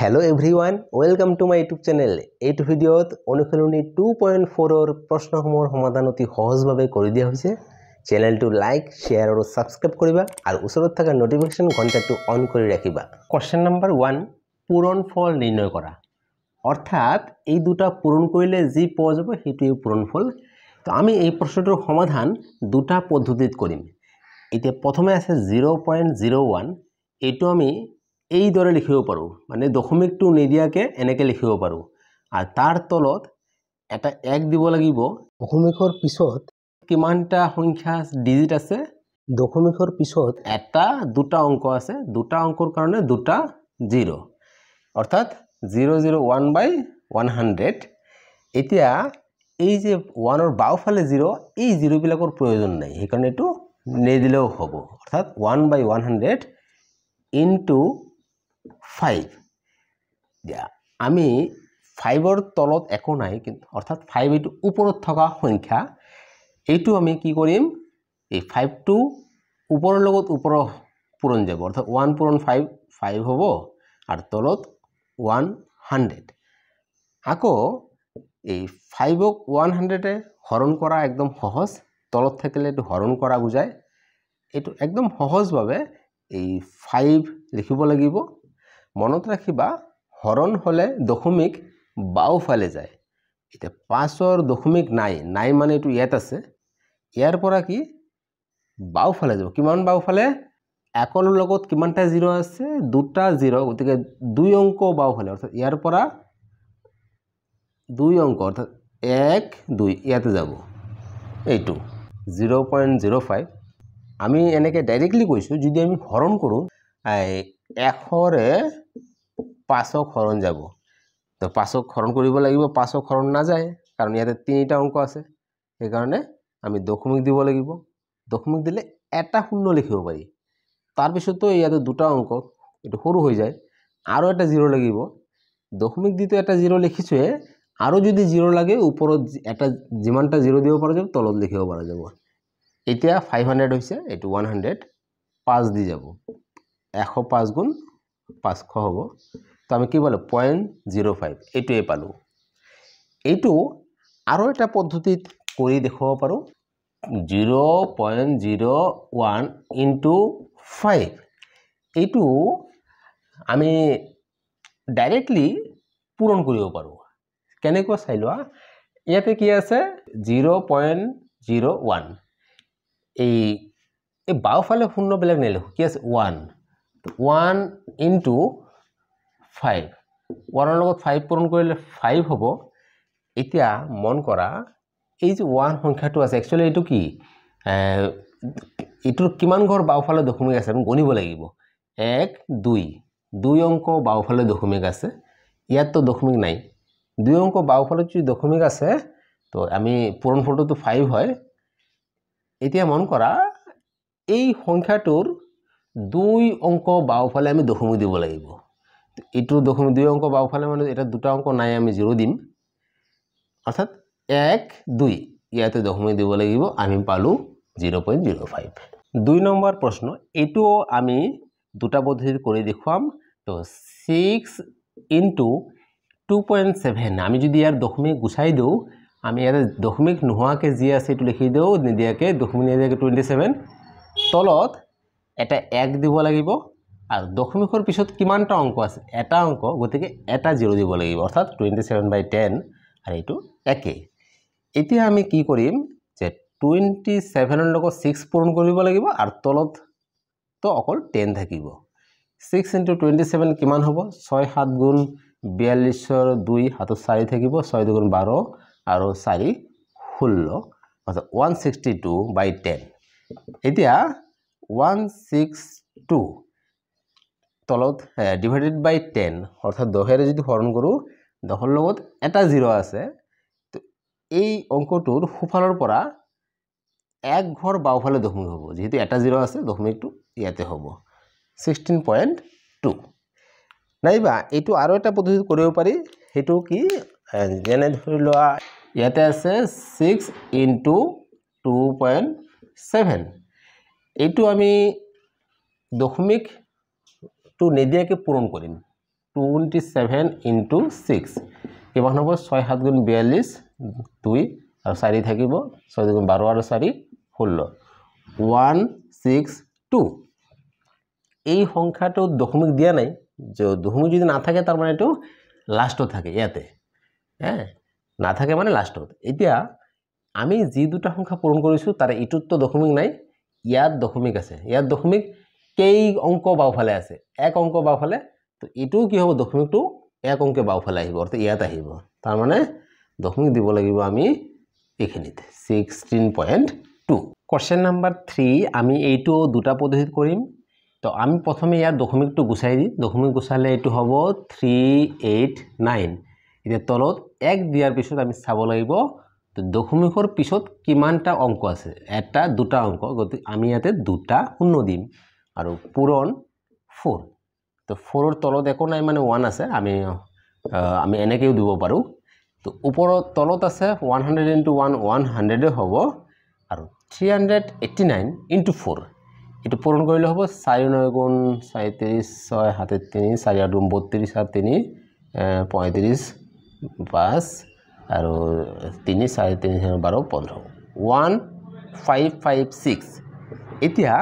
hello everyone welcome to my YouTube channel এইটো ভিডিঅ'ত অনুশীলনী টু পইণ্ট ফ'ৰৰ প্ৰশ্নসমূহৰ সমাধান অতি সহজভাৱে কৰি দিয়া হৈছে চেনেলটো লাইক শ্বেয়াৰ আৰু ছাবস্ক্ৰাইব কৰিবা আৰু ওচৰত থকা নটিফিকেশ্যন ঘণ্টাটো অন কৰি ৰাখিবা কুৱেশ্যন নম্বৰ ওৱান পূৰণ ফল নিৰ্ণয় কৰা অৰ্থাৎ এই দুটা পূৰণ কৰিলে যি পোৱা যাব সেইটোৱেই পূৰণ ফল তো আমি এই প্ৰশ্নটোৰ সমাধান দুটা পদ্ধতিত কৰিম এতিয়া প্ৰথমে আছে জিৰ' পইণ্ট জিৰ' ওৱান এইটো আমি এইদৰে লিখিব পাৰোঁ মানে দশমিকটো নিদিয়াকৈ এনেকৈ লিখিব পাৰোঁ আৰু তাৰ তলত এটা এক দিব লাগিব দশমিকৰ পিছত কিমানটা সংখ্যা ডিজিট আছে দশমিকৰ পিছত এটা দুটা অংক আছে দুটা অংকৰ কাৰণে দুটা জিৰ' অৰ্থাৎ zero' zero' one by one hundred এতিয়া এই যে ওৱানৰ বাওঁফালে জিৰ' এই জিৰ'বিলাকৰ প্ৰয়োজন নাই সেইকাৰণে এইটো নিদিলেও হ'ব অৰ্থাৎ one by one hundred into five দিয়া আমি ফাইভৰ তলত একো নাই কিন্তু অৰ্থাৎ ফাইভ এইটো ওপৰত থকা সংখ্যা এইটো আমি কি কৰিম এই ফাইভটো ওপৰৰ লগত ওপৰ পূৰণ যাব অৰ্থাৎ ওৱান পূৰণ ফাইভ ফাইভ হ'ব আৰু তলত ওৱান হাণ্ড্ৰেড আকৌ এই ফাইভক ওৱান হাণ্ড্ৰেডে হৰণ কৰা একদম সহজ তলত থাকিলে এইটো হৰণ কৰা বুজায় এইটো একদম সহজভাৱে এই ফাইভ লিখিব লাগিব মনত ৰাখিবা হৰণ হ'লে দশমিক বাওঁফালে যায় এতিয়া পাঁচৰ দশমিক নাই নাই মানে এইটো ইয়াত আছে ইয়াৰ পৰা কি বাওঁফালে যাব কিমান বাওঁফালে একৰ লগত কিমানটা জিৰ' আছে দুটা জিৰ' গতিকে দুই অংক বাওঁফালে অৰ্থাৎ ইয়াৰ পৰা দুই অংক অৰ্থাৎ এক দুই ইয়াতে যাব এইটো জিৰ' পইণ্ট জিৰ' ফাইভ আমি এনেকৈ ডাইৰেক্টলি কৈছোঁ যদি আমি হৰণ কৰোঁ এশৰে পাঁচক হৰণ যাব তো পাঁচক হৰণ কৰিব লাগিব পাঁচক হৰণ নাযায় কাৰণ ইয়াতে তিনিটা অংক আছে সেইকাৰণে আমি দশমিক দিব লাগিব দশমিক দিলে এটা শূন্য লিখিব পাৰি তাৰপিছতো ইয়াতে দুটা অংক এইটো সৰু হৈ যায় আৰু এটা জিৰ' লাগিব দশমিক দিটো এটা জিৰ' লিখিছোঁহে আৰু যদি জিৰ' লাগে ওপৰত এটা যিমানটা জিৰ' দিব পৰা যাব তলত লিখিব পৰা যাব এতিয়া ফাইভ হাণ্ড্ৰেড হৈছে এইটো ওৱান হাণ্ড্ৰেড পাঁচ দি যাব এশ পাঁচ গুণ পাঁচশ হ'ব তো আমি কি বলো পয়েন্ট জিরো ফাইভ এইটাই পালো এইটো আরও একটা পদ্ধতিত করে দেখাব পারো zero point zero one into five এইটো আমি ডাইরেক্টলি পূরণ করব পারো কেনে চাই লওয়া ইয়াতে কি আছে জিরো পয়েন্ট জিরো ওয়ান এই এই বাওফালে শূন্য কি আছে ওয়ান ওয়ান ইন্টু ফাইভ ওৱানৰ লগত ফাইভ পূৰণ কৰিলে ফাইভ হ'ব এতিয়া মন কৰা এই যে ওৱান সংখ্যাটো আছে একচুৱেলি এইটো কি এইটোৰ কিমান ঘৰ বাওঁফালে দশমিক আছে আমি গণিব লাগিব এক দুই দুই অংক বাওঁফালে দশমিক আছে ইয়াততো দশমিক নাই দুই অংক বাওঁফালে যদি দশমিক আছে তো আমি পূৰণ ফলটোতো ফাইভ হয় এতিয়া মন কৰা এই সংখ্যাটোৰ দুই অংক বাওঁফালে আমি দশমিক দিব লাগিব ইটো দশমিক দুই অংক বাওঁফালে মানে এতিয়া দুটা অংক নাই আমি জিৰ' দিম অৰ্থাৎ এক দুই ইয়াতে দশমিক দিব লাগিব আমি পালোঁ জিৰ' পইণ্ট জিৰ' ফাইভ দুই নম্বৰ প্ৰশ্ন এইটো আমি দুটা পদ্ধতিত কৰি দেখুৱাম তো six into two point seven আমি যদি ইয়াৰ দশমিক গুচাই দিওঁ আমি ইয়াতে দশমিক নোহোৱাকৈ যি আছে এইটো লিখি দিওঁ নিদিয়াকৈ দশমিক নিদিয়াকৈ টুৱেণ্টি ছেভেন তলত এটা এক দিব লাগিব আৰু দশমিকৰ পিছত কিমানটা অংক আছে এটা অংক গতিকে এটা জিৰ' দিব লাগিব অৰ্থাৎ টুৱেণ্টি চেভেন বাই টেন আৰু এইটো একেই এতিয়া আমি কি কৰিম যে টুয়েন্টি সেভেনেৰ লোক সিক্স পূৰণ কৰব আৰ তলত তো অকল টেন থাকিব ছিক্স ইন্টু টুৱেণ্টি চেভেন কিমান হব ছয় সাত গুণ বিয়াল্লিছৰ দুই সাতত চাৰি থাকিব ছয় দুগুণ বাৰ আৰু চাৰি ষোল্ল one sixty two by ten এতিয়া ওৱান ছিক্স টু তলত ডিভাইডেড বাই টেন অৰ্থাৎ দহেৰে যদি হৰণ কৰোঁ দহৰ লগত এটা জিৰ' আছে তো এই অংকটোৰ সুফালেৰ পৰা এক ঘৰ বাওঁফালে দশমিক হব যিহেতু এটা জিৰ' আছে দশমিকটো ইয়াতে হব ছিক্সটিন পইণ্ট টু নাইবা এইটো আৰু এটা পদ্ধতি কৰিব পাৰি সেইটো কি যেনে ধৰি লোৱা ইয়াতে আছে six into two point seven এইটো আমি দশমিক টু নিদিয়াকে পূরণ করিম টুয়েন্টি সেভেন ইন্টু সিক্স কিমান হব ছয় সাত গুণ বিয়াল্লিশ দুই আর চারি থাকিব ছয় দুগুণ বারো আর চারি ষোলো ওয়ান সিক্স টু এই সংখ্যাটো দশমিক দিয়া নাই দশমিক যদি না থাকে তার মানে এটা লাস্টত থাকে ইয়াতে হ্যাঁ না থাকে মানে লাস্টত এতিয়া আমি যে দুটা সংখ্যা পূরণ করেছো তার ইটুত তো দশমিক নাই ইয়াত দশমিক আছে ইয়াত দশমিক কেই অংক বাওঁফালে আছে এক অংক বাওঁফালে তো এইটোও কি হ'ব দশমিকটো এক অংকে বাওঁফালে আহিব অৰ্থাৎ ইয়াত আহিব তাৰমানে দশমিক দিব লাগিব আমি এইখিনিত sixteen point two question number three আমি এইটো দুটা পদ্ধতিত কৰিম তো আমি প্ৰথমে ইয়াৰ দশমিকটো গুচাই দিম দশমিক গুচালে এইটো হ'ব থ্ৰী এইট নাইন এতিয়া তলত এক দিয়াৰ পিছত আমি চাব লাগিব দশমিকৰ পিছত কিমানটা অংক আছে এটা দুটা অংক গতিকে আমি ইয়াতে দুটা শূন্য দিম আৰু পূৰণ ফ'ৰ তো ফ'ৰৰ তলত একো নাই মানে ওৱান আছে আমি আমি এনেকৈও দিব পাৰোঁ তো ওপৰৰ তলত আছে one hundred into one one হাণ্ড্ৰেডে হ'ব আৰু three hundred eighty nine into four এইটো পূৰণ কৰিলে হ'ব চাৰি ন গুণ চাৰি ত্ৰিছ ছয় সাত তিনি চাৰি আঠ গুণ বত্ৰিছ সাত তিনি পঁয়ত্ৰিছ পাঁচ আৰু তিনি চাৰে তিনি বাৰ পোন্ধৰ ওৱান ফাইভ ফাইভ ছিক্স এতিয়া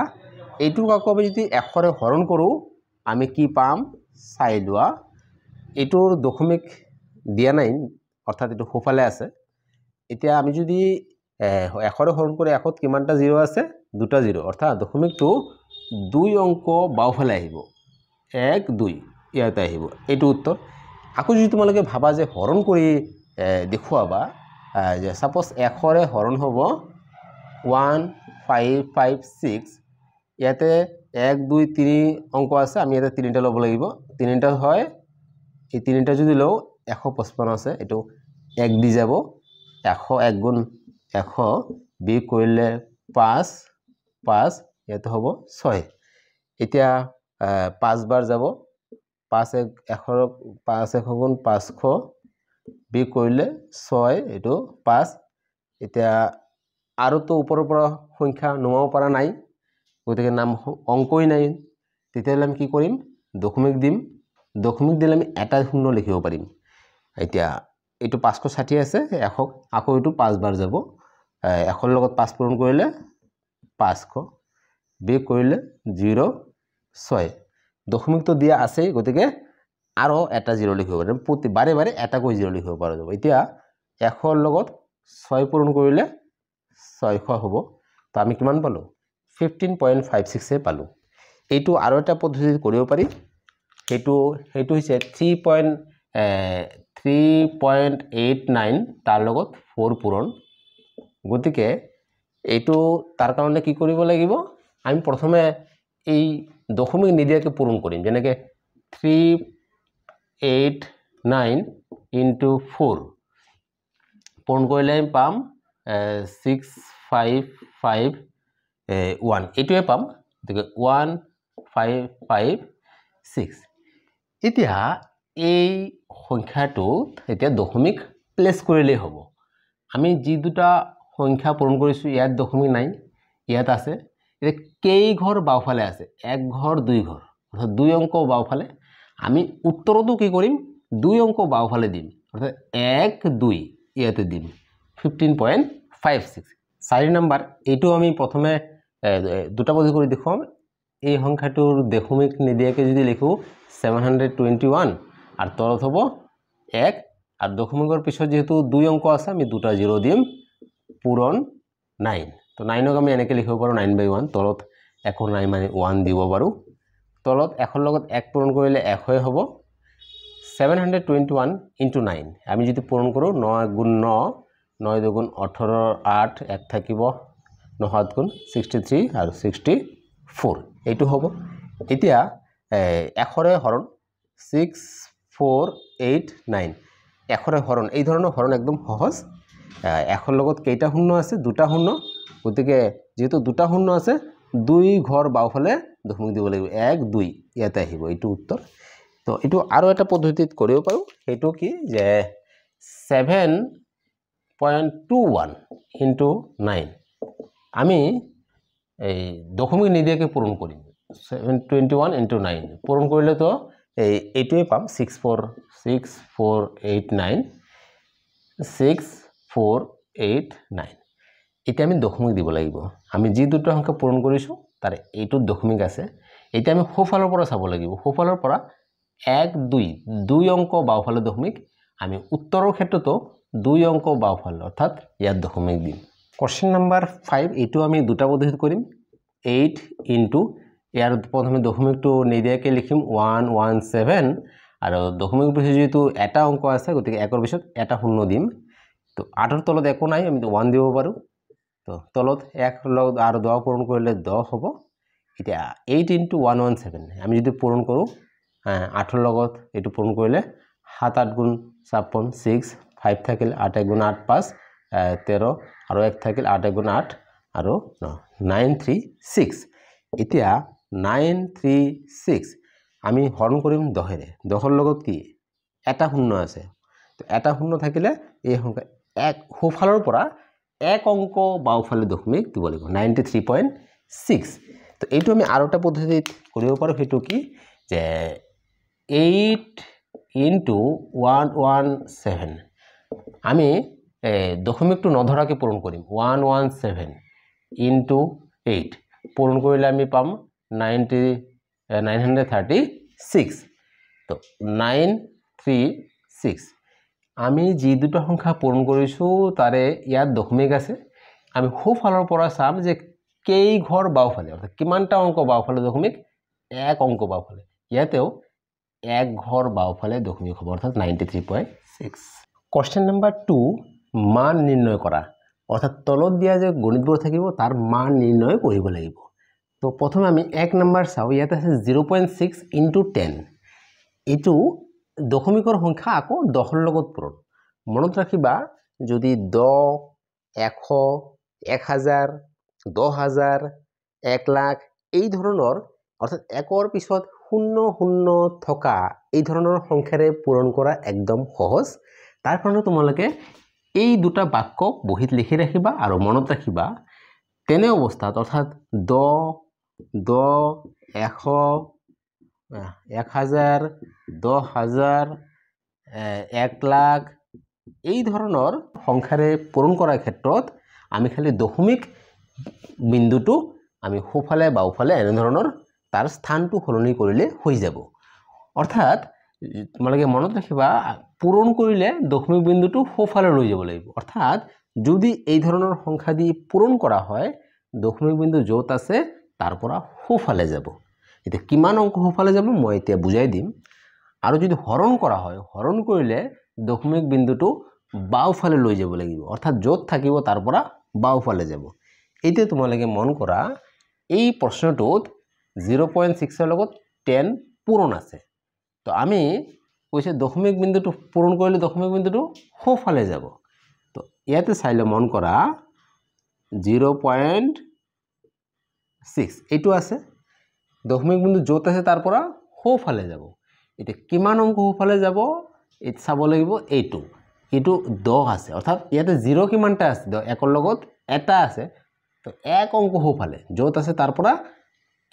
এইটুক আকৌ আমি যদি এশৰে হৰণ কৰোঁ আমি কি পাম চাই লোৱা এইটোৰ দশমিক দিয়া নাই অৰ্থাৎ এইটো সোঁফালে আছে এতিয়া আমি যদি এশৰে হৰণ কৰি এশত কিমানটা জিৰ' আছে দুটা জিৰ' অৰ্থাৎ দশমিকটো দুই অংক বাওঁফালে আহিব এক দুই ইয়াতে আহিব এইটো উত্তৰ আকৌ যদি তোমালোকে ভাবা যে হৰণ কৰি দেখুৱাবা যে ছাপ'জ এশৰে হৰণ হ'ব ওৱান ফাইভ ফাইভ ছিক্স ইয়াতে এক দুই তিনি অংক আছে আমি ইয়াতে তিনিটা ল'ব লাগিব তিনিটা হয় এই তিনিটা যদি লওঁ এশ পঁচপন্ন আছে এইটো এক দি যাব এশ এক গুণ এশ বি কৰিলে পাঁচ পাঁচ ইয়াতে হ'ব ছয় এতিয়া পাঁচবাৰ যাব পাঁচ এক এশ পাঁচ এশ গুণ পাঁচশ বি কৰিলে ছয় এইটো পাঁচ এতিয়া আৰুতো ওপৰৰ পৰা সংখ্যা নোমাব পৰা নাই গতিকে নাম অংকই নাই তেতিয়াহ'লে আমি কি কৰিম দশমিক দিম দশমিক দিলে আমি এটা শূন্য লিখিব পাৰিম এতিয়া এইটো পাঁচশ ষাঠি আছে এশক আকৌ এইটো পাঁচবাৰ যাব এশৰ লগত পাঁচ পূৰণ কৰিলে পাঁচশ বি কৰিলে জিৰ' ছয় দশমিকটো দিয়া আছেই গতিকে আৰু এটা জিৰ' লিখিব পাৰিম প্ৰতি বাৰে বাৰে এটাকৈ জিৰ' লিখিব পৰা যাব এতিয়া এশৰ লগত ছয় পূৰণ কৰিলে ছয়শ হ'ব তো আমি কিমান পালোঁ ফিফটিন পইণ্ট ফাইভ ছিক্সে পালোঁ এইটো আৰু এটা পদ্ধতি কৰিব পাৰি সেইটো সেইটো হৈছে three point three point eight nine তাৰ লগত ফ'ৰ পূৰণ গতিকে এইটো তাৰ কাৰণে কি কৰিব লাগিব আমি প্ৰথমে এই দশমিক নিদিয়াকৈ পূৰণ কৰিম যেনেকৈ three eight nine into four পূৰণ কৰিলে আমি পাম ছিক্স ফাইভ ফাইভ ওৱান এইটোৱে পাম গতিকে ওৱান ফাইভ ফাইভ ছিক্স এতিয়া এই সংখ্যাটোত এতিয়া দশমিক প্লেচ কৰিলেই হ'ব আমি যি দুটা সংখ্যা পূৰণ কৰিছোঁ ইয়াত দশমিক নাই ইয়াত আছে এতিয়া কেইঘৰ বাওঁফালে আছে এক ঘৰ দুই ঘৰ অৰ্থাৎ দুই অংক বাওঁফালে আমি উত্তৰতো কি কৰিম দুই অংক বাওঁফালে দিম অৰ্থাৎ এক দুই ইয়াতে দিম ফিফটিন পইণ্ট ফাইভ ছিক্স চাৰি নম্বৰ এইটো আমি প্ৰথমে দুটা পজি কৰি দেখুৱাম এই সংখ্যাটোৰ দশমিক নিদিয়াকৈ যদি লিখোঁ ছেভেন হাণ্ড্ৰেড টুৱেণ্টি ওৱান আৰু তলত হ'ব এক আৰু দশমিকৰ পিছত যিহেতু দুই অংক আছে আমি দুটা জিৰ' দিম পূৰণ নাইন তো নাইনক আমি এনেকৈ লিখিব পাৰোঁ নাইন বাই ওৱান তলত একৰ নাই মানে ওৱান দিব পাৰোঁ তলত এখন লগত এক পূৰণ কৰিলে এশই হ'ব seven hundred twenty one into nine আমি যদি পূৰণ কৰোঁ ন গুণ ন ন দুগুণ ওঠৰ আঠ এক থাকিব নহাত গুণ ছিক্সটি থ্ৰী আৰু ছিক্সটি ফ'ৰ এইটো হ'ব এতিয়া এশৰে হৰণ ছিক্স ফ'ৰ এইট নাইন এশৰে হৰণ এই ধৰণৰ হৰণ একদম সহজ এশৰ লগত কেইটা শূন্য আছে দুটা শূন্য গতিকে যিহেতু দুটা শূন্য আছে দুই ঘৰ বাওঁফালে দশমিক দিব লাগিব এক দুই ইয়াতে আহিব এইটো উত্তৰ তো এইটো আৰু এটা পদ্ধতিত কৰিব পাৰোঁ সেইটো কি যে seven point two one into nine আমি এই দশমিক নিদিয়াকে পূৰণ কৰিম seven twenty one into nine পূৰণ কৰিলেতো এই এইটাই পাম six four six four eight nine six four eight nine এতিয়া আমি দশমিক দিব লাগিব আমি যি দুটা সংখ্যা পূৰণ কৰিছোঁ তাৰে এইটোত দশমিক আছে এতিয়া আমি সোঁফালৰ পৰা চাব লাগিব সোঁফালৰ পৰা এক দুই দুই অংক বাওঁফালে দশমিক আমি উত্তৰৰ ক্ষেত্ৰতো দুই অংক বাওঁফালে অৰ্থাৎ ইয়াত দশমিক দিম কোশ্চেন নাম্বাৰ ফাইভ এইটো আমি দুটা পদ্ধতিত কৰিম এইট ইনটু ইয়াৰ প্ৰথমে দশমিকটো নিদিয়াকৈ লিখিম ওৱান ওৱান ছেভেন আৰু দশমিক পিছত যিহেতু এটা অংক আছে গতিকে একৰ পিছত এটা শূন্য দিম তো আঠৰ তলত একো নাই আমি ওৱান দিব পাৰোঁ তো তলত এক লগত আৰু দহ পূৰণ কৰিলে দহ হ'ব এতিয়া eight into one one seven আমি যদি পূৰণ কৰোঁ আঠৰ লগত এইটো পূৰণ কৰিলে সাত আঠ গুণ ছাপন্ন ছিক্স ফাইভ থাকিলে আঠ এক গুণ আঠ পাঁচ তেৰ আৰু এক থাকিল আঠ এগুণ আঠ আৰু ন নাইন থ্ৰী ছিক্স এতিয়া নাইন থ্ৰী ছিক্স আমি হৰণ কৰিম দহেৰে দহৰ লগত কি এটা শূন্য আছে তো এটা শূন্য থাকিলে এই সংখ্যা এক সোঁফালৰ পৰা এক অংক বাওঁফালে দশমিক দিব লাগিব নাইণ্টি থ্ৰী পইণ্ট ছিক্স তো এইটো আমি আৰু এটা পদ্ধতিত কৰিব পাৰোঁ সেইটো কি যে eight into one one seven আমি দশমিকটো নধৰাকৈ পূৰণ কৰিম one one seven into eight পূৰণ কৰিলে আমি পাম ninety nine hundred thirty six তো নাইন থ্ৰী ছিক্স আমি যি দুটা সংখ্যা পূৰণ কৰিছোঁ তাৰে ইয়াত দশমিক আছে আমি সোঁফালৰ পৰা চাম যে কেইঘৰ বাওঁফালে অৰ্থাৎ কিমানটা অংক বাওঁফালে দশমিক এক অংক বাওঁফালে ইয়াতেও এক ঘৰ বাওঁফালে দশমিক হ'ব অৰ্থাৎ ninety three point six question number two মান নিৰ্ণয় কৰা অৰ্থাৎ তলত দিয়া যে গণিতবোৰ থাকিব তাৰ মান নিৰ্ণয় কৰিব লাগিব তো প্ৰথমে আমি এক নম্বৰ চাওঁ ইয়াত আছে zero' point six into ten এইটো দশমিকৰ সংখ্যা আকৌ দহৰ লগত পূৰণ মনত ৰাখিবা যদি দহ এশ এক হাজাৰ দহ হাজাৰ এক লাখ এই ধৰণৰ অৰ্থাৎ একৰ পিছত শূন্য শূন্য থকা এই ধৰণৰ সংখ্যাৰে পূৰণ কৰা একদম সহজ তাৰ কাৰণে তোমালোকে এই দুটা বাক্য বহীত লিখি ৰাখিবা আৰু মনত ৰাখিবা তেনে অৱস্থাত অৰ্থাৎ দহ দহ এশ এক হাজাৰ দহ হাজাৰ এক লাখ এই ধৰণৰ সংখ্যাৰে পূৰণ কৰাৰ ক্ষেত্ৰত আমি খালি দশমিক বিন্দুটো আমি সোঁফালে বাওঁফালে এনেধৰণৰ তাৰ স্থানটো সলনি কৰিলে হৈ যাব অৰ্থাৎ তোমালোকে মনত ৰাখিবা পূৰণ কৰিলে দশমিক বিন্দুটো সোঁফালে লৈ যাব লাগিব অৰ্থাৎ যদি এই ধৰণৰ সংখ্যা দি পূৰণ কৰা হয় দশমিক বিন্দু যত আছে তাৰ পৰা সোঁফালে যাব এতিয়া কিমান অংক সোঁফালে যাব মই এতিয়া বুজাই দিম আৰু যদি হৰণ কৰা হয় হৰণ কৰিলে দশমিক বিন্দুটো বাওঁফালে লৈ যাব লাগিব অৰ্থাৎ যত থাকিব তাৰ পৰা বাওঁফালে যাব এতিয়া তোমালোকে মন কৰা এই প্ৰশ্নটোত জিৰ' পইণ্ট ছিক্সৰ লগত টেন পূৰণ আছে তো আমি কৈছে দশমিক বিন্দুটো পূৰণ কৰিলে দশমিক বিন্দুটো সোঁফালে যাব তো ইয়াতে চাই লৈ মন কৰা জিৰ' পইণ্ট ছিক্স এইটো আছে দশমিক বিন্দু য'ত আছে তাৰ পৰা সোঁফালে যাব এতিয়া কিমান অংক সোঁফালে যাব এইটো চাব লাগিব এইটো এইটো দহ আছে অৰ্থাৎ ইয়াতে জিৰ' কিমানটা আছে দহ একৰ লগত এটা আছে তো এক অংক সোঁফালে য'ত আছে তাৰ পৰা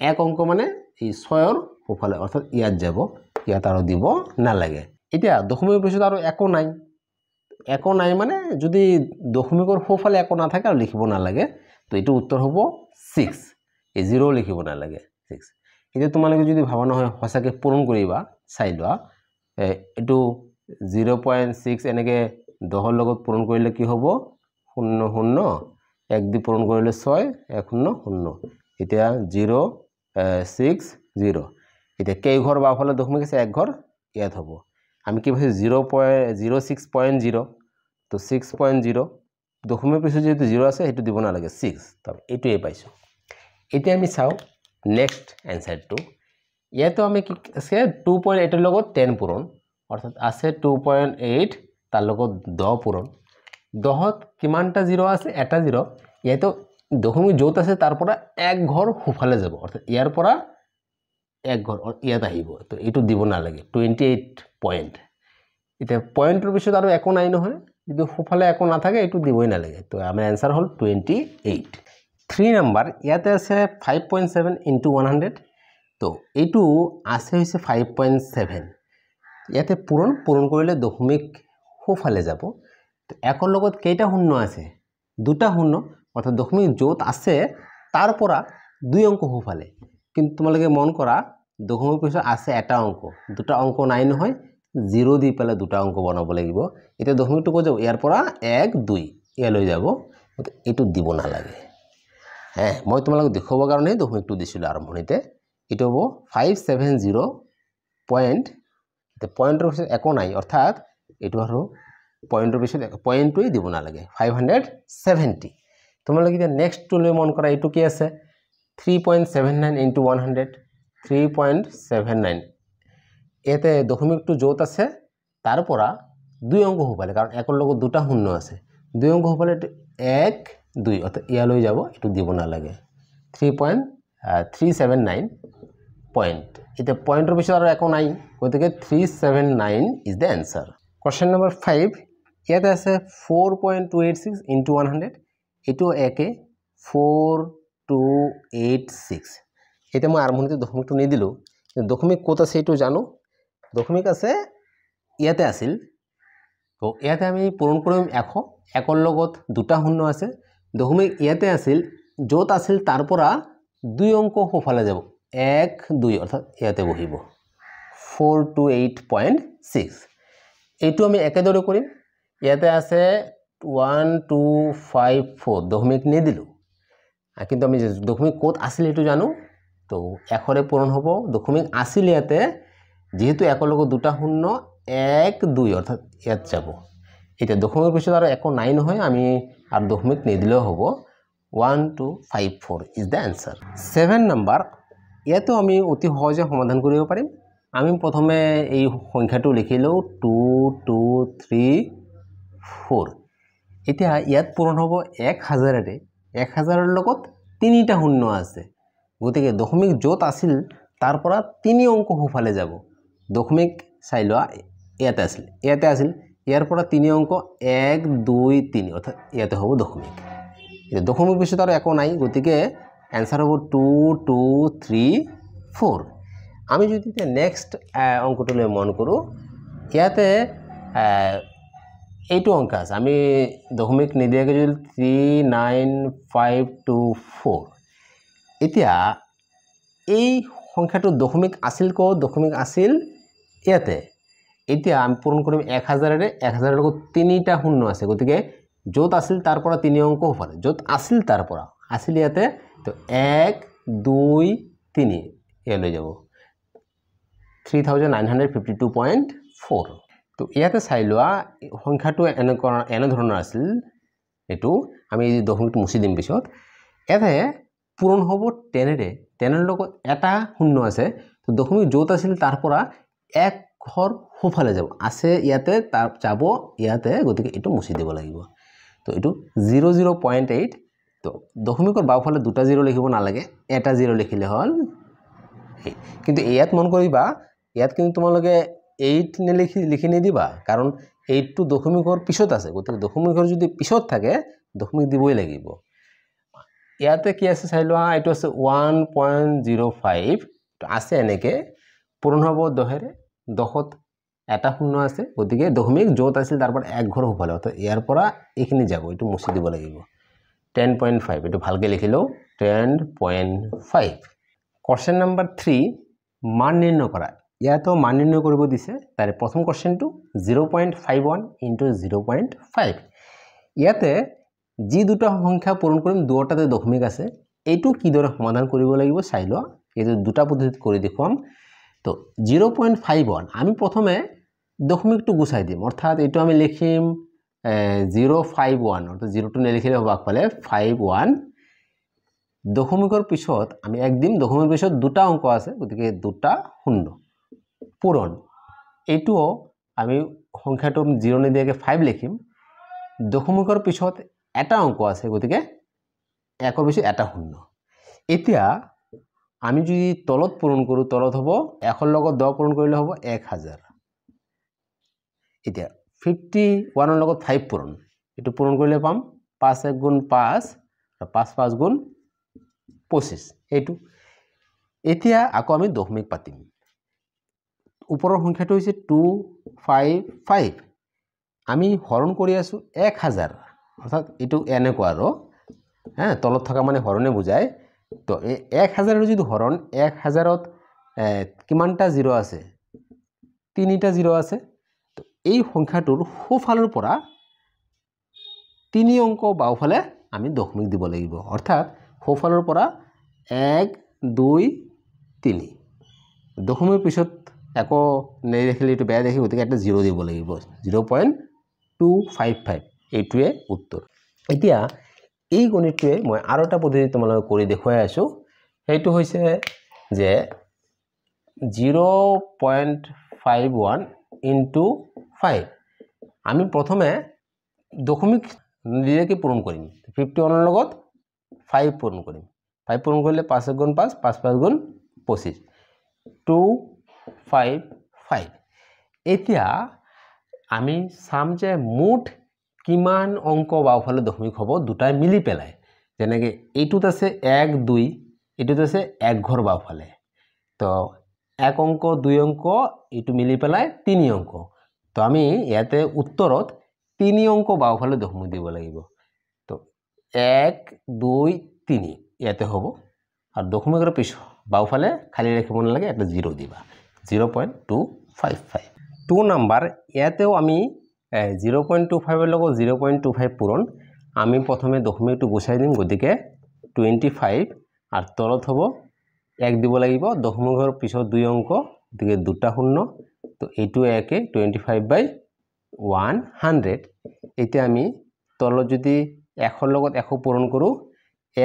এক অংক মানে এই ছয়ৰ সোঁফালে অৰ্থাৎ ইয়াত যাব ইয়াত আৰু দিব নালাগে এতিয়া দশমিকৰ পিছত আৰু একো নাই একো নাই মানে যদি দশমিকৰ সোঁফালে একো নাথাকে আৰু লিখিব নালাগে তো এইটো উত্তৰ হ'ব ছিক্স এই জিৰ' লিখিব নালাগে ছিক্স এতিয়া তোমালোকে যদি ভাবা নহয় সঁচাকৈ পূৰণ কৰিবা চাই লোৱা এইটো জিৰ' পইণ্ট ছিক্স এনেকৈ দহৰ লগত পূৰণ কৰিলে কি হ'ব শূন্য শূন্য এক দি পূৰণ কৰিলে ছয় এক শূন্য শূন্য এতিয়া জিৰ' ছিক্স জিৰ' এতিয়া কেইঘৰ বাওঁফালে দশমিক আছে একঘৰ ইয়াত হ'ব আমি কি পাইছোঁ zero' point zero' six point zero' তো ছিক্স পইণ্ট জিৰ' দশমিক পিছত যিহেতু জিৰ' আছে সেইটো দিব নালাগে ছিক্স তাৰ এইটোৱে পাইছোঁ এতিয়া আমি চাওঁ নেক্সট এনচাৰটো ইয়াতো আমি কি আছে টু পইণ্ট এইটৰ লগত টেন পূৰণ অৰ্থাৎ আছে টু পইণ্ট এইট তাৰ লগত দহ পূৰণ দহত কিমানটা জিৰ' আছে এটা জিৰ' ইয়াতো দশমিক য'ত আছে তাৰ পৰা এক ঘৰ সোঁফালে যাব অৰ্থাৎ ইয়াৰ পৰা এক ঘৰ ইয়াত আহিব তো এইটো দিব নালাগে টুৱেণ্টি এইট পইণ্ট এতিয়া পইণ্টটোৰ পিছত আৰু একো নাই নহয় যদি সোঁফালে একো নাথাকে এইটো দিবই নালাগে তো আমাৰ এনচাৰ হ'ল টুৱেণ্টি এইট থ্ৰী নাম্বাৰ ইয়াতে আছে five point seven into one hundred তো এইটো আছে হৈছে ফাইভ পইণ্ট ছেভেন ইয়াতে পূৰণ পূৰণ কৰিলে দশমিক সোঁফালে যাব একৰ লগত কেইটা শূন্য আছে দুটা শূন্য অৰ্থাৎ দশমিক য'ত আছে তাৰ পৰা দুই অংক সোঁফালে কিন্তু তোমালোকে মন কৰা দশমিক পিছত আছে এটা অংক দুটা অংক নাই নহয় জিৰ' দি পেলাই দুটা অংক বনাব লাগিব এতিয়া দশমিকটো কৈ যাব ইয়াৰ পৰা এক দুই লৈ যাব এইটো দিব নালাগে হে মই তোমালোকক দেখুৱাবৰ কাৰণেই দশমিকটো দিছিলোঁ আৰম্ভণিতে এইটো হ'ব ফাইভ ছেভেন জিৰ' পইণ্ট এতিয়া পইণ্টৰ পিছত একো নাই অৰ্থাৎ এইটো আৰু পইণ্টৰ পিছত পইণ্টটোৱেই দিব নালাগে ফাইভ হাণ্ড্ৰেড ছেভেণ্টি তোমালোকে এতিয়া নেক্সটটো লৈ মন কৰা এইটো কি আছে three point seven nine into one hundred three point seven nine ইয়াতে দশমিকটো য'ত আছে তাৰ পৰা দুই অংক হ'ব পাৰে কাৰণ একৰ লগত দুটা শূন্য আছে দুই অংক হ'ব পাৰে এক দুই অৰ্থাৎ ইয়ালৈ যাব এইটো দিব নালাগে three point three seven nine point এতিয়া পইণ্টৰ পিছত আৰু একো নাই গতিকে three seven nine is the answer question number five ইয়াতে আছে four point two eight six into one hundred এইটো একে ফ'ৰ টু এইট ছিক্স এতিয়া মই আৰম্ভণিতে দশমিকটো নিদিলোঁ দশমিক ক'ত আছে সেইটো জানো দশমিক আছে ইয়াতে আছিল তো ইয়াতে আমি পূৰণ কৰিম এশ একৰ লগত দুটা শূন্য আছে দশমিক ইয়াতে আছিল য'ত আছিল তাৰ পৰা দুই অংক সোঁফালে যাব এক দুই অৰ্থাৎ ইয়াতে বহিব four two eight point six এইটো আমি একেদৰে কৰিম ইয়াতে আছে ওৱান টু ফাইভ ফ'ৰ দশমিক নিদিলোঁ কিন্তু আমি দশমিক ক'ত আছিল সেইটো জানো তো এশরে পূরণ হব দশমিক আসিল ইয়াতে যেহেতু একলগ দুটা শূন্য এক দুই অর্থাৎ ইয়াত যাব এটা দশমিক পিছত আর এক নাই নহয় আমি আর দশমিক নিদিলেও হব one two five four is the answer seven number ইয়াতেও আমি অতি সহজে সমাধান করব পারি আমি প্রথমে এই সংখ্যাটি লিখিল টু টু থ্রি ফোর এটা ইয়াত পূরণ হব এক হাজারে এক হাজারের লগত তিনটা শূন্য আছে গতিকে দশমিক য'ত আছিল তাৰ পৰা তিনি অংক সোঁফালে যাব দশমিক চাই লোৱা ইয়াতে আছিল ইয়াতে আছিল ইয়াৰ পৰা তিনি অংক এক দুই তিনি অৰ্থাৎ ইয়াতে হ'ব দশমিক দশমিক পিছত আৰু একো নাই গতিকে এনচাৰ হ'ব টু টু থ্ৰী ফ'ৰ আমি যদি এতিয়া নেক্সট অংকটোলৈ মন কৰোঁ ইয়াতে এইটো অংক আছে আমি দশমিক নিদিয়াকৈ যদি three nine five two four এতিয়া এই সংখ্যাটো দশমিক আছিল ক দশমিক আছিল ইয়াতে এতিয়া আমি পূৰণ কৰিম এক হাজাৰেৰে এক হাজাৰেৰ তিনিটা শূন্য আছে গতিকে যত আছিল আসিল তাৰপৰ তিন অঙ্ক পাৰে যত আছিল তাৰ পৰা আছিল ইয়াতে তো এক দুই তিনি ইয়াত লৈ যাব three thousand nine hundred fifty two point four তো ইয়াতে চাই লোৱা সংখ্যাটো এনে এনেধৰণৰ আছিল এইটো আমি দশমিক মুছি দিম পিছত ইয়াতে পূৰণ হ'ব তেনেৰে তেনেৰ লগত এটা শূন্য আছে দশমী য'ত আছিল তাৰ পৰা এক ঘৰ সোঁফালে যাব আছে ইয়াতে তাৰ যাব ইয়াতে গতিকে এইটো মুচি দিব লাগিব তো এইটো জিৰ' জিৰ' পইণ্ট এইট তো দশমিকৰ বাওঁফালে দুটা জিৰ' লিখিব নালাগে এটা জিৰ' লিখিলে হ'ল কিন্তু ইয়াত মন কৰিবা ইয়াত কিন্তু তোমালোকে এইট নিলিখি লিখি নিদিবা কাৰণ এইটটো দশমিকৰ পিছত আছে গতিকে দশমিকৰ যদি পিছত থাকে দশমিক দিবই লাগিব ইয়াতে কি আছে চাই লোৱা এইটো আছে ওৱান পইণ্ট জিৰ' ফাইভ আছে এনেকৈ পূৰণ হ'ব দহেৰে দহত এটা শূন্য আছে গতিকে দশমিক য'ত আছিল তাৰ পৰা এক ঘৰ সোফালে অৰ্থাৎ ইয়াৰ পৰা এইখিনি যাব এইটো মুচি দিব লাগিব টেন পইণ্ট ফাইভ এইটো ভালকৈ লিখি লওঁ ten point five question number three মান নিৰ্ণয় কৰা ইয়াতো মান নিৰ্ণয় কৰিব দিছে তাৰে প্ৰথম কুৱেশ্যনটো zero' point five one into zero' point five ইয়াতে যি দুটা সংখ্যা পূৰণ কৰিম দুটাতে দশমিক আছে এইটো কিদৰে সমাধান কৰিব লাগিব চাই লোৱা এইটো দুটা পদ্ধতি কৰি দেখুৱাম তো জিৰ' পইণ্ট ফাইভ ওৱান আমি প্ৰথমে দশমিকটো গুচাই দিম অৰ্থাৎ এইটো আমি লিখিম জিৰ' ফাইভ ওৱান অৰ্থাৎ জিৰ'টো নেলিখিলে হব আগফালে ফাইভ ওৱান দশমিকৰ পিছত আমি এক দিম দশমিকৰ পিছত দুটা অংক আছে গতিকে দুটা শূন্য পূৰণ এইটাও আমি সংখ্যাটো জিৰ' নিদিয়াকৈ ফাইভ লিখিম দশমিকৰ পিছত এটা অংক আছে গতিকে একৰ বেছি এটা শূন্য এতিয়া আমি যদি তলত পূৰণ কৰোঁ তলত হ'ব এশৰ লগত দহ পূৰণ কৰিলে হ'ব এক হাজাৰ এতিয়া ফিফটি ওৱানৰ লগত ফাইভ পূৰণ এইটো পূৰণ কৰিলে পাম পাঁচ এক গুণ পাঁচ পাঁচ পাঁচ গুণ পঁচিছ এইটো এতিয়া আকৌ আমি দশমিক পাতিম ওপৰৰ সংখ্যাটো হৈছে টু ফাইভ ফাইভ আমি হৰণ কৰি আছোঁ এক হাজাৰ অৰ্থাৎ এইটো এনেকুৱা আৰু হা তলত থকা মানে হৰণে বুজায় তো এক হাজাৰৰ যিটো হৰণ এক হাজাৰত কিমানটা জিৰ' আছে তিনিটা জিৰ' আছে তো এই সংখ্যাটোৰ সোঁফালৰ পৰা তিনি অংক বাওঁফালে আমি দশমিক দিব লাগিব অৰ্থাৎ সোঁফালৰ পৰা এক দুই তিনি দশমিৰ পিছত একো নেদেখিলে এইটো বেয়া দেখি গতিকে এটা জিৰ' দিব লাগিব zero' point two five five এইটোৱে উত্তৰ এতিয়া এই গণিতটোৱে মই আৰু এটা পদ্ধতি তোমালোকে কৰি দেখুৱাই আছোঁ সেইটো হৈছে যে zero' point five one into five আমি প্ৰথমে দশমিক নিলেকে পূৰণ কৰিম ফিফটি ওৱানৰ লগত ফাইভ পূৰণ কৰিম ফাইভ পূৰণ কৰিলে পাঁচ এক গুণ পাঁচ পাঁচ পাঁচ গুণ পঁচিছ টু ফাইভ ফাইভ এতিয়া আমি চাম যে মুঠ কিমান অংক বাওঁফালে দশমিক হ'ব দুটাই মিলি পেলাই যেনেকৈ এইটোত আছে এক দুই এইটোত আছে এক ঘৰ বাওঁফালে তো এক অংক দুই অংক এইটো মিলি পেলাই তিনি অংক তো আমি ইয়াতে উত্তৰত তিনি অংক বাওঁফালে দশমিক দিব লাগিব তো এক দুই তিনি ইয়াতে হ'ব আৰু দশমিকৰ পিছ বাওঁফালে খালী ৰাখিব নালাগে এটা জিৰ' দিবা zero' point two five five two number ইয়াতেও আমি জিরো পয়েন্ট টু ফাইভের লোক জিরো পয়েন্ট টু ফাইভ পূরণ আমি প্রথমে দশমিক একটু গুছাই দিম গতি টুয়েন্টি ফাইভ আর তলত হব এক দিব লাগিব দশমিকর পিছত দুই অঙ্ক গতি দুটা শূন্য তো এইটো একে twenty five by one hundred এতে আমি তলত যদি একর লগত এশ পূরণ করো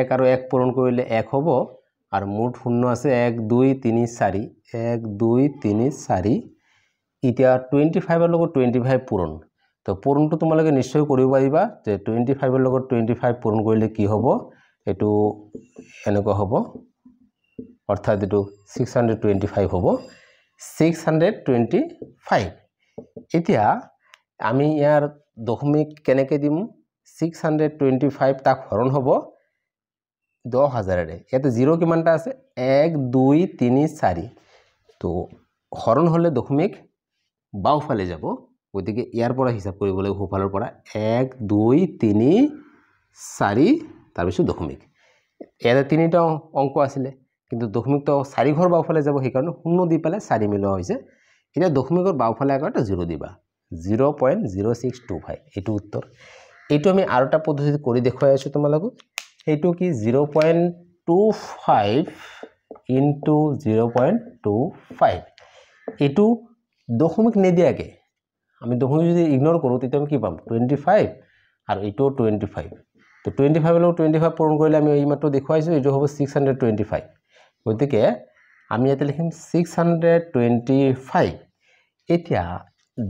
এক আর এক পূরণ করলে এক হব আর মুঠ শূন্য আছে এক দুই তিন চারি এক দুই তিন চারি এটা টুয়েন্টি ফাইভের লোক টুয়েন্টি ফাইভ পূরণ তো পূৰণটো তোমালোকে নিশ্চয় কৰিব পাৰিবা যে টুৱেণ্টি ফাইভৰ লগত টুৱেণ্টি ফাইভ পূৰণ কৰিলে কি হ'ব এইটো এনেকুৱা হ'ব অৰ্থাৎ এইটো ছিক্স হাণ্ড্ৰেড টুৱেণ্টি ফাইভ হ'ব ছিক্স হাণ্ড্ৰেড টুৱেণ্টি ফাইভ এতিয়া আমি ইয়াৰ দশমিক কেনেকৈ দিম ছিক্স হাণ্ড্ৰেড টুৱেণ্টি ফাইভ তাক হৰণ হ'ব দহ হাজাৰেৰে ইয়াতে জিৰ' কিমানটা আছে এক দুই তিনি চাৰি তো হৰণ হ'লে দশমিক বাওঁফালে যাব গতিকে ইয়াৰ পৰা হিচাপ কৰিব লাগিব সোঁফালৰ পৰা এক দুই তিনি চাৰি তাৰপিছত দশমিক ইয়াতে তিনিটা অংক আছিলে কিন্তু দশমিকটো চাৰিঘৰ বাওঁফালে যাব সেইকাৰণে শূন্য দি পেলাই চাৰি মিলোৱা হৈছে এতিয়া দশমিকৰ বাওঁফালে আকৌ এটা জিৰ' দিবা zero' point zero' six two five এইটো উত্তৰ এইটো আমি আৰু এটা পদ্ধতি কৰি দেখুৱাই আছোঁ তোমালোকক সেইটো কি zero' point two five into zero' point two five এইটো দশমিক নিদিয়াকৈ আমি দহোঁ যদি ইগন'ৰ কৰোঁ তেতিয়া আমি কি পাম টুৱেণ্টি ফাইভ আৰু এইটো টুৱেণ্টি ফাইভ তো টুৱেণ্টি ফাইভৰ লগত টুৱেণ্টি ফাইভ পূৰণ কৰিলে আমি এইমাত্ৰ দেখুৱাইছোঁ এইটো হ'ব ছিক্স হাণ্ড্ৰেড টুৱেণ্টি ফাইভ গতিকে আমি ইয়াতে লিখিম ছিক্স হাণ্ড্ৰেড টুৱেণ্টি ফাইভ এতিয়া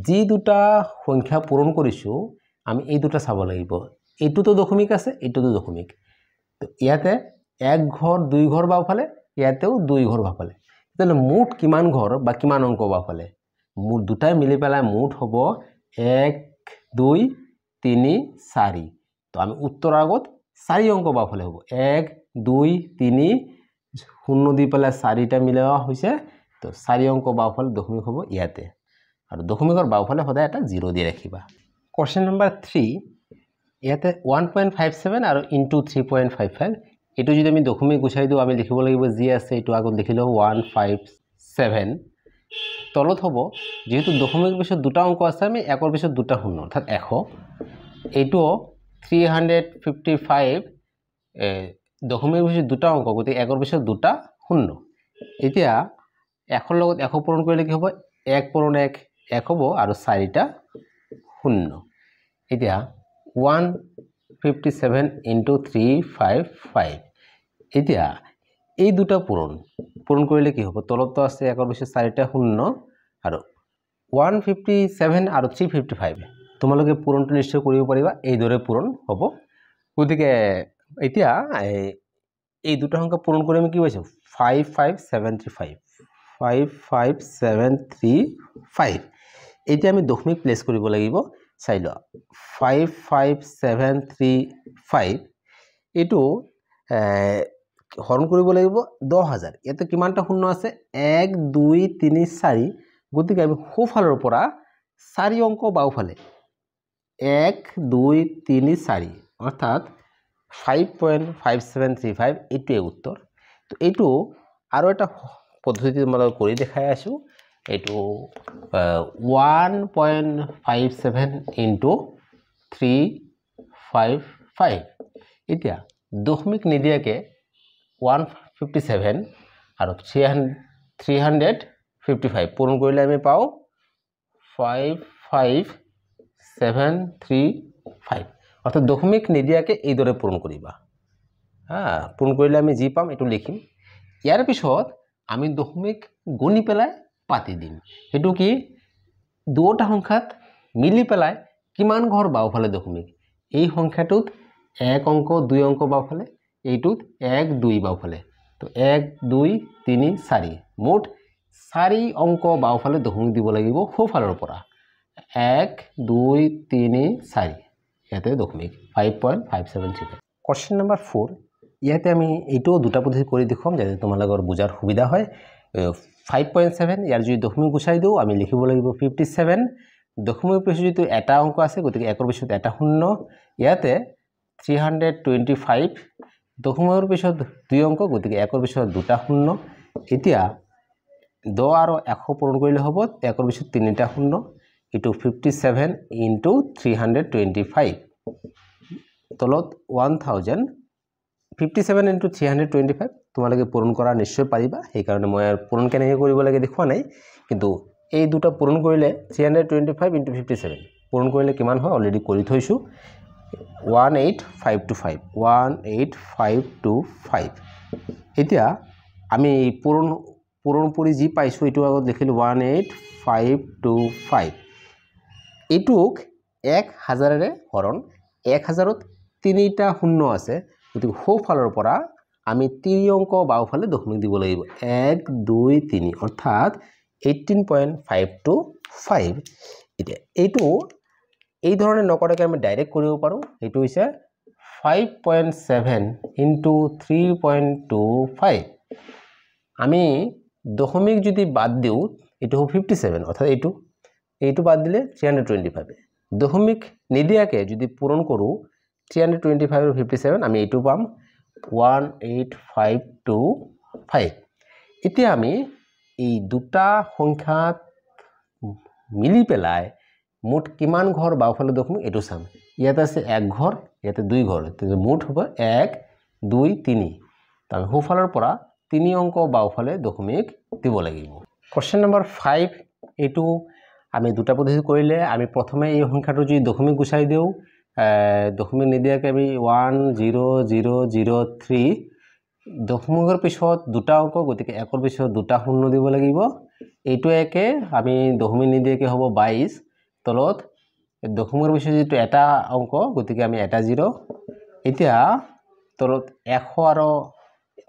যি দুটা সংখ্যা পূৰণ কৰিছোঁ আমি এই দুটা চাব লাগিব এইটোতো দশমিক আছে এইটোতো দশমিক তো ইয়াতে এক ঘৰ দুই ঘৰ বাওঁফালে ইয়াতেও দুই ঘৰ বাওঁফালে তেতিয়াহ'লে মুঠ কিমান ঘৰ বা কিমান অংক বাওঁফালে মোৰ দুটাই মিলি পেলাই মুঠ হ'ব এক দুই তিনি চাৰি তো আমি উত্তৰৰ আগত চাৰি অংক পাবলৈ হ'ব এক দুই তিনি শূন্য দি পেলাই চাৰিটা মিলোৱা হৈছে তো চাৰি অংক বাওঁফালে দশমিক হ'ব ইয়াতে আৰু দশমিকৰ বাওঁফালে সদায় এটা জিৰ' দি ৰাখিবা কুৱেশ্যন নম্বৰ থ্ৰী ইয়াতে ওৱান পইণ্ট ফাইভ ছেভেন আৰু into three point five five এইটো যদি আমি দশমিক গুচাই দিওঁ আমি লিখিব লাগিব যি আছে এইটো আগত লিখি লওঁ ওৱান ফাইভ ছেভেন তলত হ'ব যিহেতু দশমিকৰ পিছত দুটা অংক আছে আমি একৰ পিছত দুটা শূন্য অৰ্থাৎ এশ এইটো থ্ৰী হাণ্ড্ৰেড ফিফটি ফাইভ দশমিকৰ পিছত দুটা অংক গতিকে একৰ পিছত দুটা শূন্য এতিয়া এশৰ লগত এশ পূৰণ কৰিলে কি হ'ব এক পূৰণ এক এক হ'ব আৰু চাৰিটা শূন্য এতিয়া one fifty seven into three five five এতিয়া এই দুটা পূৰণ পূৰণ কৰিলে কি হ'ব তলত আছে একৰ বিশেষ চাৰিটা শূন্য আৰু ওৱান ফিফটি সেভেন আৰু থ্ৰী ফিফটি ফাইভ তোমালোকে পূৰণটো নিশ্চয় কৰিব পাৰিবা এইদৰে পূৰণ হব গতিকে এতিয়া এই দুটা সংখ্যা পূৰণ কৰি আমি কি পাইছোঁ five five seven three five five five seven three five এতিয়া আমি দশমিক প্লেচ কৰিব লাগিব চাই লোৱা five five seven three five এইটো হৰণ কৰিব লাগিব দহ হাজাৰ ইয়াতে কিমানটা শূন্য আছে এক দুই তিনি চাৰি গতিকে আমি সোঁফালৰ পৰা চাৰি অংক বাওঁফালে এক দুই তিনি চাৰি অৰ্থাৎ five point five seven three five এইটোৱেই উত্তৰ তো এইটো আৰু এটা পদ্ধতি তোমালোকে কৰি দেখাই আছোঁ এইটো one point five seven into three five five এতিয়া দশমিক নিদিয়াকৈ ওৱান ফিফটি ছেভেন আৰু three hundred three hundred fifty five পূৰণ কৰিলে আমি পাওঁ five five seven three five অৰ্থাৎ দশমিক নিদিয়াকৈ এইদৰে পূৰণ কৰিবা হা পূৰণ কৰিলে আমি যি পাম এইটো লিখিম ইয়াৰ পিছত আমি দশমিক গুণি পেলাই পাতি দিম সেইটো কি দুয়োটা সংখ্যাত মিলি পেলাই কিমান ঘৰ বাওঁফালে দশমিক এই সংখ্যাটোত এক অংক দুই অংক বাওঁফালে এইটোত এক দুই বাওঁফালে তো এক দুই তিনি চাৰি মুঠ চাৰি অংক বাওঁফালে দশমিক দিব লাগিব সোঁফালৰ পৰা এক দুই তিনি চাৰি ইয়াতে দশমিক five point five seven three question number four ইয়াতে আমি এইটোও দুটা পদ্ধতি কৰি দেখুৱাম যাতে তোমালোকৰ বুজাৰ সুবিধা হয় ফাইভ পইণ্ট ছেভেন ইয়াৰ যদি দশমিক গুচাই দিওঁ আমি লিখিব লাগিব ফিফটি ছেভেন দশমিক পিছত যিটো এটা অংক আছে গতিকে একৰ পিছত এটা শূন্য ইয়াতে থ্ৰী হাণ্ড্ৰেড টুৱেণ্টি ফাইভ দশমৰ পিছত দুই অংক গতিকে একৰ পিছত দুটা শূন্য এতিয়া দহ আৰু এশ পূৰণ কৰিলে হ'ব একৰ পিছত তিনিটা শূন্য ইটো fifty seven into three hundred twenty five তলত one thousand fifty seven into three hundred twenty five তোমালোকে পূৰণ কৰা নিশ্চয় পাৰিবা সেইকাৰণে মই আৰু পূৰণ কেনেকৈ কৰিব লাগে দেখুওৱা নাই কিন্তু এই দুটা পূৰণ কৰিলে three hundred twenty five into fifty seven পূৰণ কৰিলে কিমান হয় অলৰেডি কৰি থৈছোঁ one eight five two five one eight five two five এতিয়া আমি পুৰণ পুৰণপুৰি যি পাইছোঁ এইটো আগত লিখিলোঁ one eight five two five এইটোক এক হাজাৰেৰে হৰণ এক হাজাৰত তিনিটা শূন্য আছে গতিকে সোঁফালৰ পৰা আমি তিনি অংক বাওঁফালে দশমিক দিব লাগিব এক দুই তিনি অৰ্থাৎ eighteen point five two five এতিয়া এইটো এই ধরনের নকটাকে আমি ডাইরেক্ট কৰিব পাৰোঁ সেইটো হৈছে five point seven into three point two five আমি দশমিক যদি বাদ দিওঁ এইটো হ'ব ফিফটি ছেভেন অৰ্থাৎ এইটো এইটো বাদ দিলে থ্ৰী হাণ্ড্ৰেড টুৱেণ্টি ফাইভ দশমিক নিদিয়াকৈ যদি পূৰণ কৰোঁ three hundred twenty five fifty seven আমি এইটো পাম one eight five two five এতিয়া আমি এই দুটা সংখ্যাত মিলি পেলাই মুঠ কিমান ঘৰ বাওঁফালে দেখোঁ এইটো চাম ইয়াত আছে এক ঘৰ ইয়াতে দুই ঘৰ তেতিয়া মুঠ হ'ব এক দুই তিনি ত' সোঁফালৰ পৰা তিনি অংক বাওঁফালে দশমিক দিব লাগিব কুৱেশ্যন নম্বৰ ফাইভ এইটো আমি দুটা পদ্ধতি কৰিলে আমি প্ৰথমে এই সংখ্যাটো যদি দশমিক গুচাই দিওঁ দশমিক নিদিয়াকৈ আমি one zero' zero' zero' three দশমিকৰ পিছত দুটা অংক গতিকে একৰ পিছত দুটা শূন্য দিব লাগিব এইটো একে আমি দশমিক নিদিয়াকৈ হ'ব বাইছ তলত দশমৰ পিছত যিটো এটা অংক গতিকে আমি এটা জিৰ' এতিয়া তলত এশ আৰু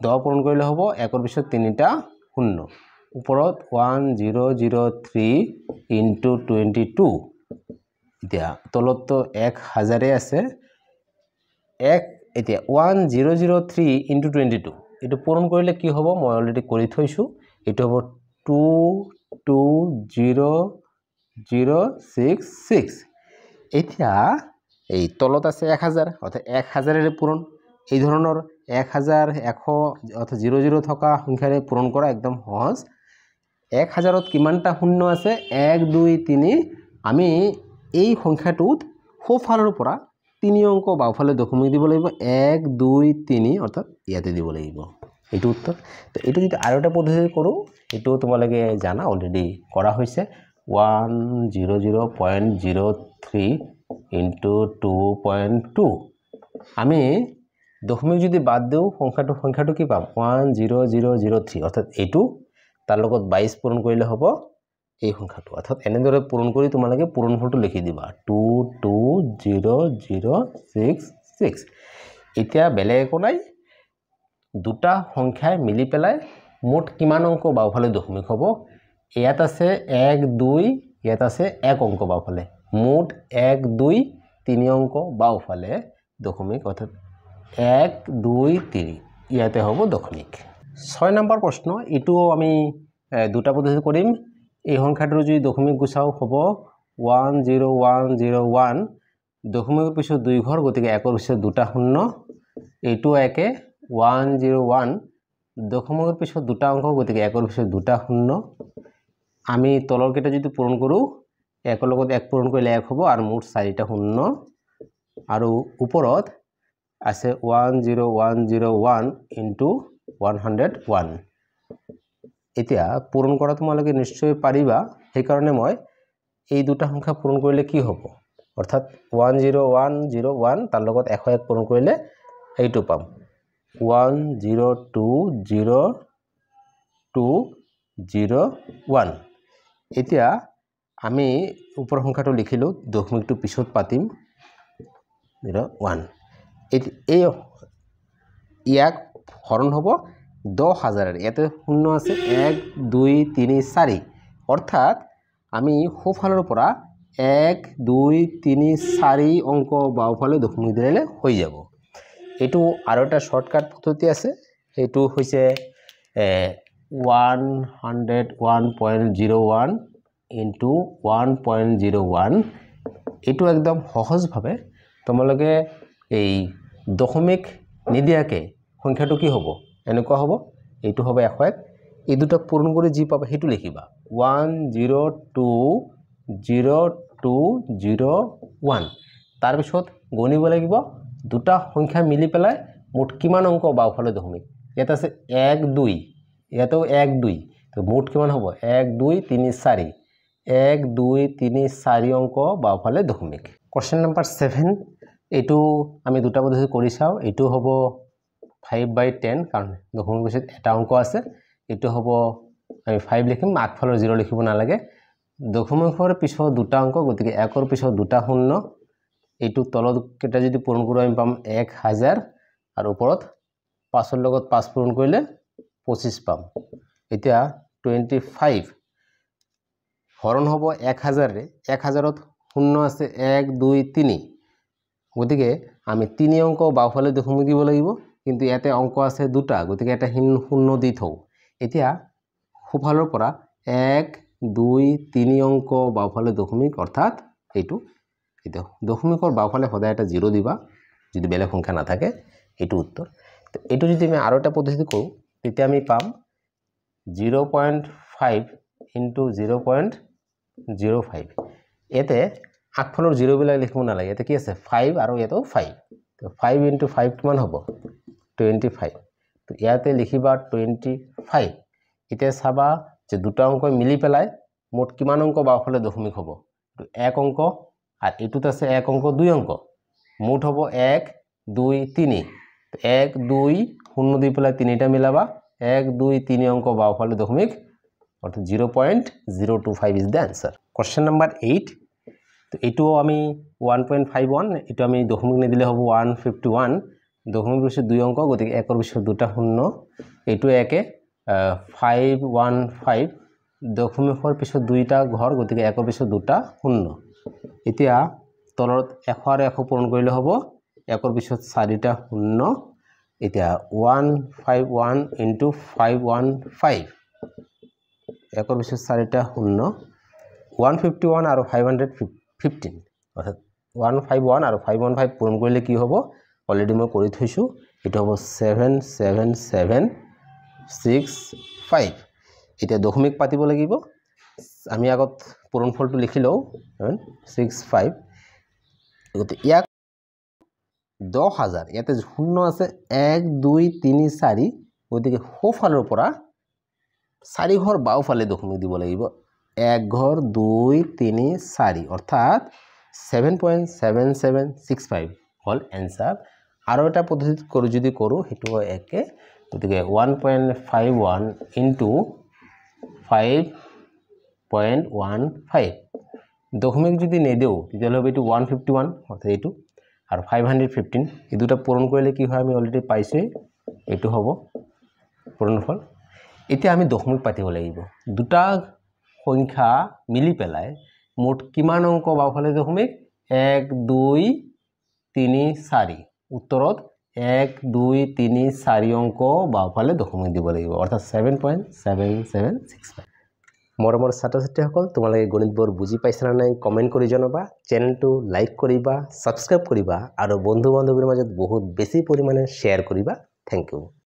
দহ পূৰণ কৰিলে হ'ব একৰ পিছত তিনিটা শূন্য ওপৰত one zero' zero' three into twenty two এতিয়া তলততো এক হাজাৰেই আছে এক এতিয়া one zero' zero' three into twenty two এইটো পূৰণ কৰিলে কি হ'ব মই অলৰেডি কৰি থৈছোঁ এইটো হ'ব two two zero' zero' six six এতিয়া এই তলত আছে এক হাজাৰ অৰ্থাৎ এক হাজাৰেৰে পূৰণ এই ধৰণৰ এক হাজাৰ এশ অৰ্থাৎ জিৰ' জিৰ' থকা সংখ্যাৰে পূৰণ কৰা একদম সহজ এক হাজাৰত কিমানটা শূন্য আছে এক দুই তিনি আমি এই সংখ্যাটোত সোঁফালৰ পৰা তিনি অংক বাওঁফালে দশমিক দিব লাগিব এক দুই তিনি অৰ্থাৎ ইয়াতে দিব লাগিব এইটো উত্তৰ তো এইটো যদি আৰু এটা পদ্ধতি কৰোঁ এইটো তোমালোকে জানা অলৰেডি কৰা হৈছে one zero' zero' point zero' three into two point two আমি দশমিক যদি বাদ দিওঁ সংখ্যাটো সংখ্যাটো কি পাম one zero' zero' zero' three অৰ্থাৎ এইটো তাৰ লগত বাইছ পূৰণ কৰিলে হ'ব এই সংখ্যাটো অৰ্থাৎ এনেদৰে পূৰণ কৰি তোমালোকে পূৰণ ফলটো লিখি দিবা two two zero' zero' six six এতিয়া বেলেগ একো নাই দুটা সংখ্যাই মিলি পেলাই মুঠ কিমান অংক বাওঁফালে দশমিক হ'ব ইয়াত আছে এক দুই ইয়াত আছে এক অংক বাওঁফালে মুঠ এক দুই তিনি অংক বাওঁফালে দশমিক অর্থাৎ এক দুই তিনি ইয়াতে হ'ব দশমিক ছয় নম্বৰ প্ৰশ্ন এইটোও আমি দুটা পদ্ধতি কৰিম এই সংখ্যাটোৰ যদি দশমিক গুচাওঁ হ'ব one zero' one zero' one দশমিকৰ পিছত দুই ঘৰ গতিকে একৰ পিছত দুটা শূন্য এইটো একে ওৱান জিৰ' ওৱান দশমিকৰ পিছত দুটা অংশ গতিকে একৰ পিছত দুটা শূন্য আমি তলৰ কেইটা যদি পূৰণ কৰোঁ একৰ লগত এক পূৰণ কৰিলে এক হ'ব আৰু মুঠ চাৰিটা শূন্য আৰু ওপৰত আছে one zero' one zero' one into one hundred one এতিয়া পূৰণ কৰা তোমালোকে নিশ্চয় পাৰিবা সেইকাৰণে মই এই দুটা সংখ্যা পূৰণ কৰিলে কি হ'ব অৰ্থাৎ one zero' one zero' one তাৰ লগত এশ এক পূৰণ কৰিলে সেইটো পাম one zero' two zero' two zero' one এতিয়া আমি ওপৰ সংখ্যাটো লিখিলোঁ দশমিকটো পিছত পাতিম জিৰ' ওৱান এই এই ইয়াক হৰণ হ'ব দহ হাজাৰেৰে ইয়াতে শূন্য আছে এক দুই তিনি চাৰি অৰ্থাৎ আমি সোঁফালৰ পৰা এক দুই তিনি চাৰি অংক বাওঁফালে দশমিক দিলে হৈ যাব এইটো আৰু এটা শ্বৰ্টকাট পদ্ধতি আছে সেইটো হৈছে one hundred one point zero' one into one point zero' one এইটো একদম সহজভাৱে তোমালোকে এই দশমিক নিদিয়াকৈ সংখ্যাটো কি হ'ব এনেকুৱা হ'ব এইটো হ'ব এশ এক এই দুটাক পূৰণ কৰি যি পাবা সেইটো লিখিবা one zero' two zero' two zero' one তাৰপিছত গণিব লাগিব দুটা সংখ্যা মিলি পেলাই মুঠ কিমান অংক বাওঁফালে দশমিক ইয়াত আছে এক দুই ইয়াতেও এক দুই তো মুঠ কিমান হ'ব এক দুই তিনি চাৰি এক দুই তিনি চাৰি অংক বাওঁফালে দশমিক কুৱেশ্যন নাম্বাৰ ছেভেন এইটো আমি দুটা পদ্ধতি কৰি চাওঁ এইটো হ'ব ফাইভ বাই টেন কাৰণ দশমিক পিছত এটা অংক আছে এইটো হ'ব আমি ফাইভ লিখিম আগফালৰ জিৰ' লিখিব নালাগে দশমিকৰ পিছত দুটা অংক গতিকে একৰ পিছত দুটা শূন্য এইটো তলত কেইটা যদি পূৰণ কৰোঁ আমি পাম এক হাজাৰ আৰু ওপৰত পাঁচৰ লগত পাঁচ পূৰণ কৰিলে পঁচিছ পাম এতিয়া টুৱেণ্টি ফাইভ হৰণ হ'ব এক হাজাৰৰে এক হাজাৰত শূন্য আছে এক দুই তিনি গতিকে আমি তিনি অংক বাওঁফালে দশমিক দিব লাগিব কিন্তু ইয়াতে অংক আছে দুটা গতিকে এটা শূন্য দি থওঁ এতিয়া সোঁফালৰ পৰা এক দুই তিনি অংক বাওঁফালে দশমিক অৰ্থাৎ এইটো এতিয়া দশমিকৰ বাওঁফালে সদায় এটা জিৰ' দিবা যদি বেলেগ সংখ্যা নাথাকে এইটো উত্তৰ এইটো যদি আমি আৰু এটা পদ্ধতি কৰোঁ তেতিয়া আমি পাম zero' point five into zero' point zero' five ইয়াতে আগফালৰ জিৰ'বিলাক লিখিব নালাগে ইয়াতে কি আছে ফাইভ আৰু ইয়াতেও ফাইভ তো ফাইভ ইণ্টু ফাইভ কিমান হ'ব টুৱেণ্টি ফাইভ তো ইয়াতে লিখিবা টুৱেণ্টি ফাইভ এতিয়া চাবা যে দুটা অংকই মিলি পেলাই মুঠ কিমান অংক বাওঁফালে দশমিক হ'ব এক অংক আৰু এইটোত আছে এক অংক দুই অংক মুঠ হ'ব এক দুই তিনি এক দুই শূন্য দি পেলাই তিনিটা মিলাবা এক দুই তিনি অংক বাও ফালে দশমিক অৰ্থাৎ zero' point zero' two five is the answer question number eight তো এইটো আমি ওৱান পইণ্ট ফাইভ ওৱান এইটো আমি দশমিক নিদিলে হব ওৱান ফিফটি ওৱান দশমিক পিছত দুই অংক গতিকে একৰ পিছত দুটা শূন্য এইটো একে ফাইভ ওৱান ফাইভ দশমিকৰ পিছত দুইটা ঘৰ গতিকে একৰ পিছত দুটা শূন্য এতিয়া তলত এশ আৰু এশ পূৰণ কৰিলে হব একৰ পিছত চাৰিটা শূন্য এতিয়া one five one into five one five একৰ পিছত চাৰিটা শূন্য ওৱান ফিফটি ওৱান আৰু ফাইভ হাণ্ড্ৰেড ফিফটিন অৰ্থাৎ ওৱান ফাইভ ওৱান আৰু ফাইভ ওৱান ফাইভ পূৰণ কৰিলে কি হ'ব অলৰেডি মই কৰি থৈছোঁ এইটো হ'ব seven seven seven six five এতিয়া দশমিক পাতিব লাগিব আমি আগত পূৰণফলটো লিখি লওঁ ছিক্স ফাইভ গতিকে ইয়াক দহ হাজাৰ ইয়াতে শূন্য আছে এক দুই তিনি চাৰি গতিকে সোঁফালৰ পৰা চাৰিঘৰ বাওঁফালে দশমিক দিব লাগিব এক ঘৰ দুই তিনি চাৰি অৰ্থাৎ seven point seven seven six five হল এনচাৰ আৰু এটা পদ্ধতিত কৰো যদি সেইটো হয় একে গতিকে one point five one into five point one five দশমিক যদি নিদিওঁ তেতিয়াহ'লে এইটো ওৱান ফিফটি ওৱান অৰ্থাৎ এইটো আৰু ফাইভ হাণ্ড্ৰেড ফিফটিন এই দুটা পূৰণ কৰিলে কি হয় আমি অলৰেডি পাইছোঁৱেই এইটো হ'ব ফল এতিয়া আমি দশমিক পাতিব লাগিব দুটা সংখ্যা মিলি পেলাই মুঠ কিমান অংক বাওঁফালে দশমিক এক দুই তিনি চাৰি উত্তৰত এক দুই তিনি চাৰি অংক বাওঁফালে দশমিক দিব লাগিব অৰ্থাৎ seven point seven seven six five মৰমৰ ছাত্ৰ ছাত্ৰীসকল তোমালোকে গণিতবোৰ বুজি পাইছানে নাই কমেণ্ট কৰি জনাবা চেনেলটো লাইক কৰিবা ছাবস্ক্ৰাইব কৰিবা আৰু বন্ধু বান্ধৱীৰ মাজত বহুত বেছি পৰিমাণে শ্বেয়াৰ কৰিবা থেংক ইউ